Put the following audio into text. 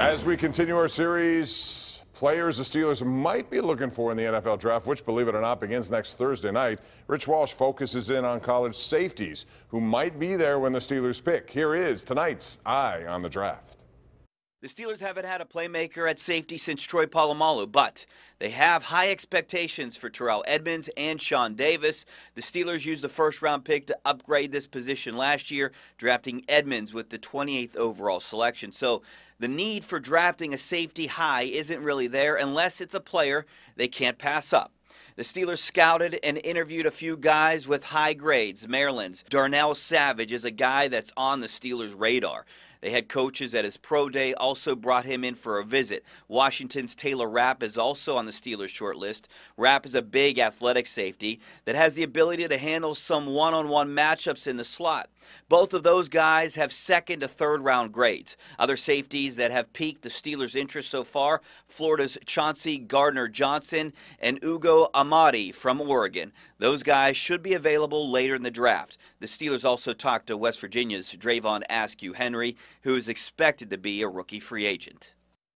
As we continue our series, players the Steelers might be looking for in the NFL draft, which, believe it or not, begins next Thursday night. Rich Walsh focuses in on college safeties who might be there when the Steelers pick. Here is tonight's Eye on the Draft. The Steelers haven't had a playmaker at safety since Troy Polamalu, but they have high expectations for Terrell Edmonds and Sean Davis. The Steelers used the first round pick to upgrade this position last year, drafting Edmonds with the 28th overall selection. So the need for drafting a safety high isn't really there unless it's a player they can't pass up. The Steelers scouted and interviewed a few guys with high grades. Maryland's Darnell Savage is a guy that's on the Steelers' radar. They had coaches at his pro day also brought him in for a visit. Washington's Taylor Rapp is also on the Steelers short list. Rapp is a big athletic safety that has the ability to handle some one on one matchups in the slot. Both of those guys have second to third round grades. Other safeties that have piqued the Steelers' interest so far Florida's Chauncey Gardner Johnson and Ugo Amon. Amadi from Oregon. Those guys should be available later in the draft. The Steelers also talked to West Virginia's Drayvon Askew Henry, who is expected to be a rookie free agent.